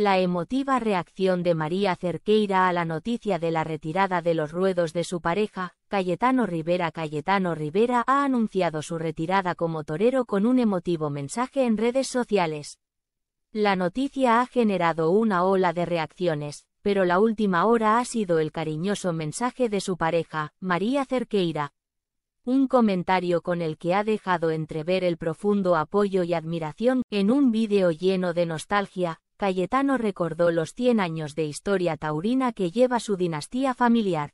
La emotiva reacción de María Cerqueira a la noticia de la retirada de los ruedos de su pareja, Cayetano Rivera Cayetano Rivera ha anunciado su retirada como torero con un emotivo mensaje en redes sociales. La noticia ha generado una ola de reacciones, pero la última hora ha sido el cariñoso mensaje de su pareja, María Cerqueira. Un comentario con el que ha dejado entrever el profundo apoyo y admiración, en un vídeo lleno de nostalgia, Cayetano recordó los 100 años de historia taurina que lleva su dinastía familiar.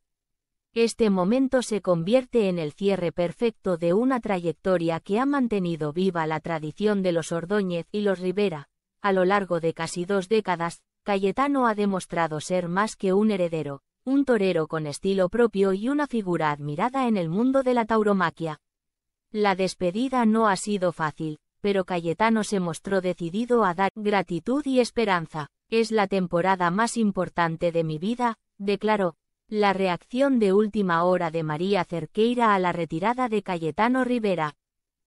Este momento se convierte en el cierre perfecto de una trayectoria que ha mantenido viva la tradición de los Ordóñez y los Rivera. A lo largo de casi dos décadas, Cayetano ha demostrado ser más que un heredero, un torero con estilo propio y una figura admirada en el mundo de la tauromaquia. La despedida no ha sido fácil, pero Cayetano se mostró decidido a dar gratitud y esperanza. Es la temporada más importante de mi vida, declaró. La reacción de última hora de María Cerqueira a la retirada de Cayetano Rivera.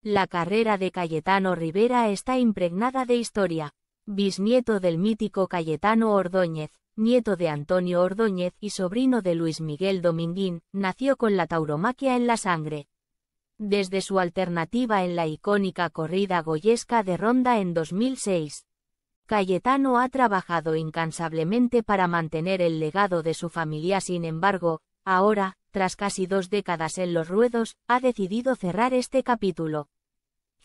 La carrera de Cayetano Rivera está impregnada de historia. Bisnieto del mítico Cayetano Ordóñez, nieto de Antonio Ordóñez y sobrino de Luis Miguel Dominguín, nació con la tauromaquia en la sangre desde su alternativa en la icónica corrida goyesca de Ronda en 2006. Cayetano ha trabajado incansablemente para mantener el legado de su familia, sin embargo, ahora, tras casi dos décadas en los ruedos, ha decidido cerrar este capítulo.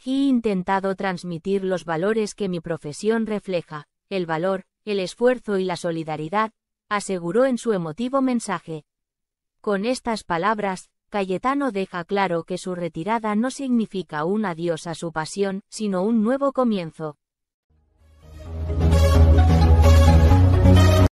He intentado transmitir los valores que mi profesión refleja, el valor, el esfuerzo y la solidaridad, aseguró en su emotivo mensaje. Con estas palabras, Cayetano deja claro que su retirada no significa un adiós a su pasión, sino un nuevo comienzo.